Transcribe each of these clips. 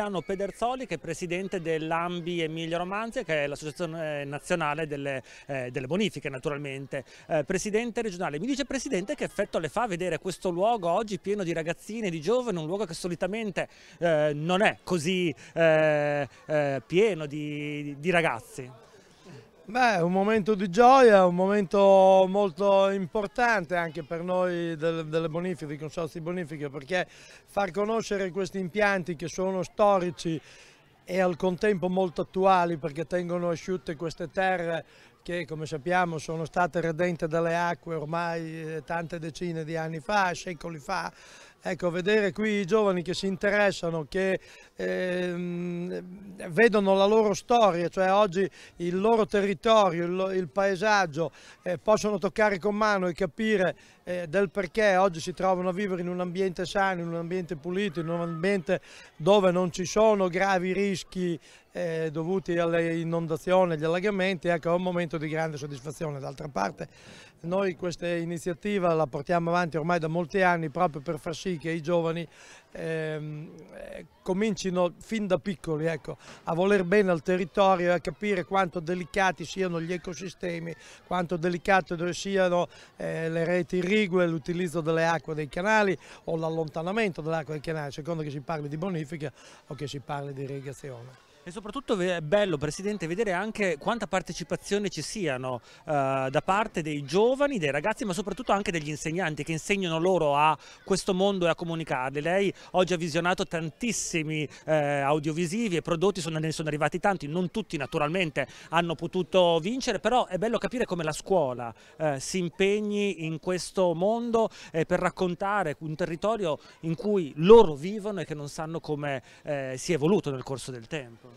Piano Pederzoli che è presidente dell'Ambi Emilia Romanzia che è l'associazione eh, nazionale delle, eh, delle, bonifiche naturalmente, eh, presidente regionale. Mi dice presidente che effetto le fa vedere questo luogo oggi pieno di ragazzine, di giovani, un luogo che solitamente eh, non è così eh, eh, pieno di, di ragazzi? Beh, un momento di gioia, un momento molto importante anche per noi delle, delle bonifiche, dei consorzi di bonifiche, perché far conoscere questi impianti che sono storici e al contempo molto attuali perché tengono asciutte queste terre che come sappiamo sono state redente dalle acque ormai eh, tante decine di anni fa, secoli fa, Ecco, vedere qui i giovani che si interessano, che ehm, vedono la loro storia, cioè oggi il loro territorio, il, il paesaggio, eh, possono toccare con mano e capire eh, del perché oggi si trovano a vivere in un ambiente sano, in un ambiente pulito, in un ambiente dove non ci sono gravi rischi eh, dovuti alle inondazioni, agli allagamenti, ecco è un momento di grande soddisfazione. D'altra parte noi questa iniziativa la portiamo avanti ormai da molti anni proprio per far sì che i giovani ehm, eh, comincino fin da piccoli ecco, a voler bene al territorio e a capire quanto delicati siano gli ecosistemi, quanto delicate siano eh, le reti irrigue, l'utilizzo delle acque dei canali o l'allontanamento dell'acqua dei canali, secondo che si parli di bonifica o che si parli di irrigazione. E soprattutto è bello, Presidente, vedere anche quanta partecipazione ci siano eh, da parte dei giovani, dei ragazzi, ma soprattutto anche degli insegnanti che insegnano loro a questo mondo e a comunicarli. Lei oggi ha visionato tantissimi eh, audiovisivi e prodotti, sono, ne sono arrivati tanti, non tutti naturalmente hanno potuto vincere, però è bello capire come la scuola eh, si impegni in questo mondo eh, per raccontare un territorio in cui loro vivono e che non sanno come eh, si è evoluto nel corso del tempo.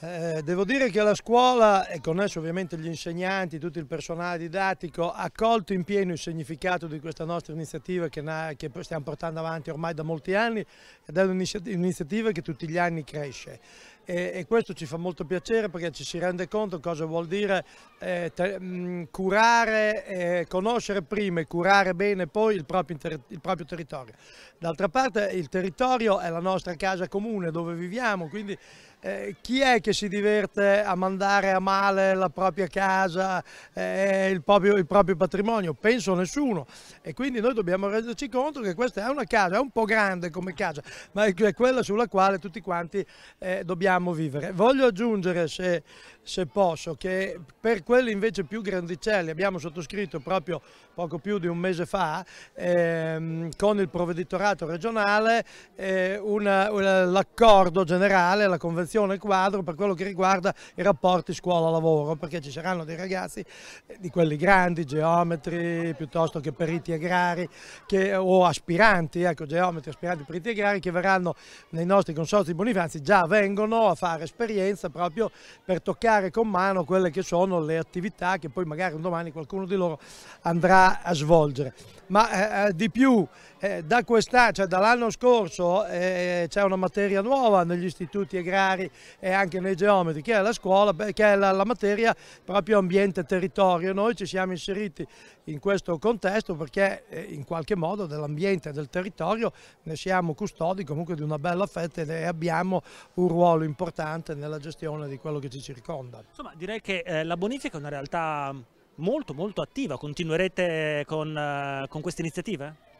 Eh, devo dire che la scuola, e con esso ovviamente gli insegnanti, tutto il personale didattico, ha colto in pieno il significato di questa nostra iniziativa che, che stiamo portando avanti ormai da molti anni ed è un'iniziativa che tutti gli anni cresce e, e, questo ci fa molto piacere perché ci si rende conto cosa vuol dire eh, te, mh, mm, curare, eh, conoscere prima e curare bene poi il proprio, il proprio territorio. D'altra parte il territorio è la nostra casa comune dove viviamo, quindi eh, chi è che si diverte a mandare a male la propria casa, eh, il proprio, il, proprio, patrimonio? Penso nessuno e quindi noi dobbiamo renderci conto che questa è una casa, è un po' grande come casa, ma è quella sulla quale tutti quanti eh, dobbiamo dobbiamo vivere. Voglio aggiungere, se, se posso, che per quelli invece più grandicelli abbiamo sottoscritto proprio poco più di un mese fa ehm, con il provveditorato regionale eh, l'accordo generale, la convenzione quadro per quello che riguarda i rapporti scuola-lavoro, perché ci saranno dei ragazzi eh, di quelli grandi, geometri piuttosto che periti agrari che, o aspiranti, ecco, geometri, aspiranti, periti agrari che verranno nei nostri consorzi di bonifanzi, già vengono a fare esperienza proprio per toccare con mano quelle che sono le attività che poi magari un domani qualcuno di loro andrà a svolgere. Ma eh, eh di più eh, da quest'anno, cioè dall'anno scorso eh, c'è una materia nuova negli istituti agrari e anche nei geometri che è la scuola, che è la, la materia proprio ambiente e territorio. Noi ci siamo inseriti in questo contesto perché eh, in qualche modo dell'ambiente e del territorio ne siamo custodi comunque di una bella fetta e abbiamo un ruolo importante nella gestione di quello che ci circonda. Insomma direi che eh, la bonifica è una realtà molto molto attiva, continuerete con, eh, con queste iniziative?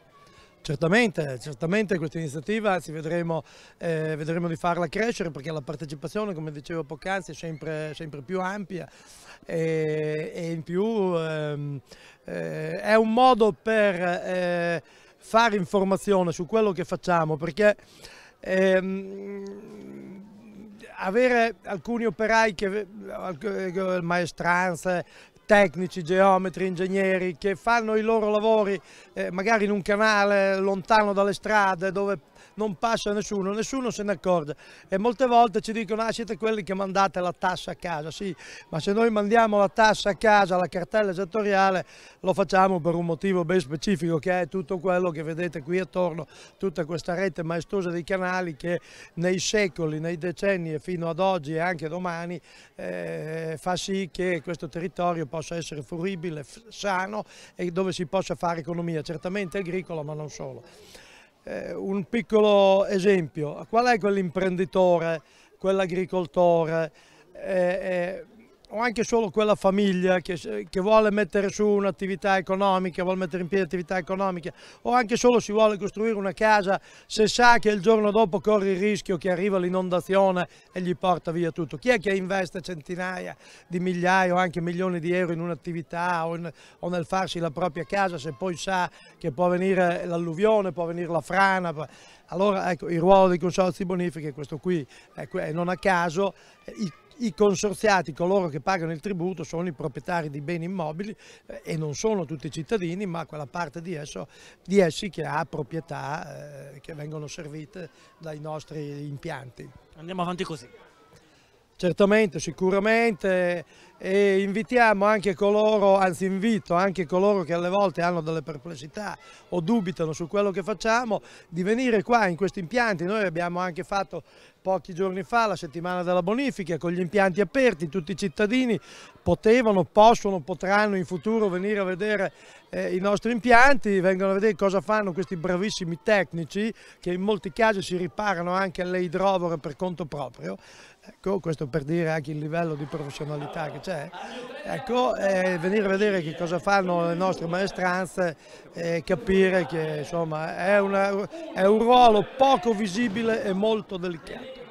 Certamente, certamente questa iniziativa vedremo, eh, vedremo, di farla crescere perché la partecipazione, come dicevo poc'anzi, è sempre, sempre, più ampia e, e in più ehm, eh, è un modo per eh, fare informazione su quello che facciamo perché ehm, avere alcuni operai, che, maestranze, tecnici, geometri, ingegneri che fanno i loro lavori eh, magari in un canale lontano dalle strade dove non passa nessuno, nessuno se ne accorge e molte volte ci dicono ah siete quelli che mandate la tassa a casa, sì, ma se noi mandiamo la tassa a casa, la cartella esattoriale, lo facciamo per un motivo ben specifico che è tutto quello che vedete qui attorno, tutta questa rete maestosa di canali che nei secoli, nei decenni e fino ad oggi e anche domani eh, fa sì che questo territorio possa essere fruibile, sano e dove si possa fare economia, certamente agricola ma non solo eh, un piccolo esempio, qual è quell'imprenditore, quell'agricoltore? Eh, eh o anche solo quella famiglia che, che vuole mettere su un'attività economica, vuole mettere in piedi attività economiche o anche solo si vuole costruire una casa se sa che il giorno dopo corre il rischio che arriva l'inondazione e gli porta via tutto. Chi è che investe centinaia di migliaia o anche milioni di euro in un'attività o, o, nel farsi la propria casa se poi sa che può venire l'alluvione, può venire la frana? Allora ecco, il ruolo dei consorzi bonifiche è questo qui, ecco, non a caso. I i consorziati, coloro che pagano il tributo, sono i proprietari di beni immobili eh, e non sono tutti i cittadini, ma quella parte di, esso, di essi che ha proprietà eh, che vengono servite dai nostri impianti. Andiamo avanti così. Certamente, sicuramente e invitiamo anche coloro, anzi invito anche coloro che alle volte hanno delle perplessità o dubitano su quello che facciamo di venire qua in questi impianti. Noi abbiamo anche fatto pochi giorni fa la settimana della bonifica con gli impianti aperti, tutti i cittadini potevano, possono, potranno in futuro venire a vedere eh, i nostri impianti, vengono a vedere cosa fanno questi bravissimi tecnici che in molti casi si riparano anche alle idrovore per conto proprio Ecco, questo per dire anche il livello di professionalità che c'è. Ecco, eh, venire a vedere che cosa fanno le nostre maestranze e eh, capire che insomma, è, una, è un ruolo poco visibile e molto delicato.